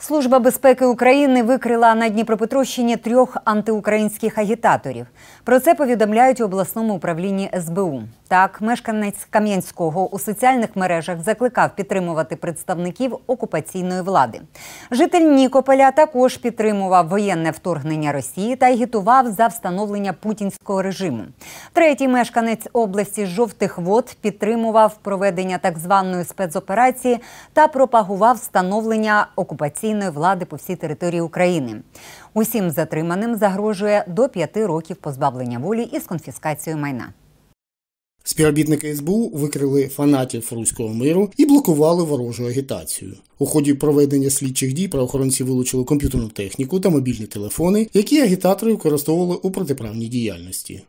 Служба безпеки України викрила на Дніпропетровщині трьох антиукраїнських агітаторів. Про це повідомляють у обласному управлінні СБУ. Так, мешканець Кам'янського у соціальних мережах закликав підтримувати представників окупаційної влади. Житель Нікополя також підтримував воєнне вторгнення Росії та агітував за встановлення путінського режиму. Третій мешканець області жовтих вод підтримував проведення так званої спецоперації та пропагував встановлення окупаційної влади по всій території України. Усім затриманим загрожує до п'яти років позбавлення волі із конфіскацією майна. Співробітники СБУ викрили фанатів руського миру і блокували ворожу агітацію. У ході проведення слідчих дій правоохоронці вилучили комп'ютерну техніку та мобільні телефони, які агітатори використовували у протиправній діяльності.